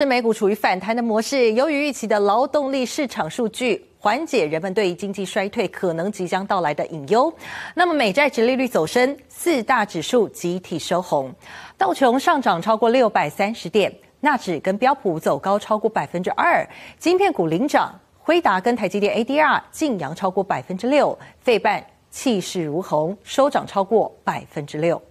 是美股处于反弹的模式，由于预期的劳动力市场数据缓解人们对经济衰退可能即将到来的隐忧，那么美债值利率走升，四大指数集体收红，道琼上涨超过六百三十点，纳指跟标普走高超过百分之二，晶片股领涨，辉达跟台积电 ADR 净扬超过百分之六，费半气势如虹，收涨超过百分之六。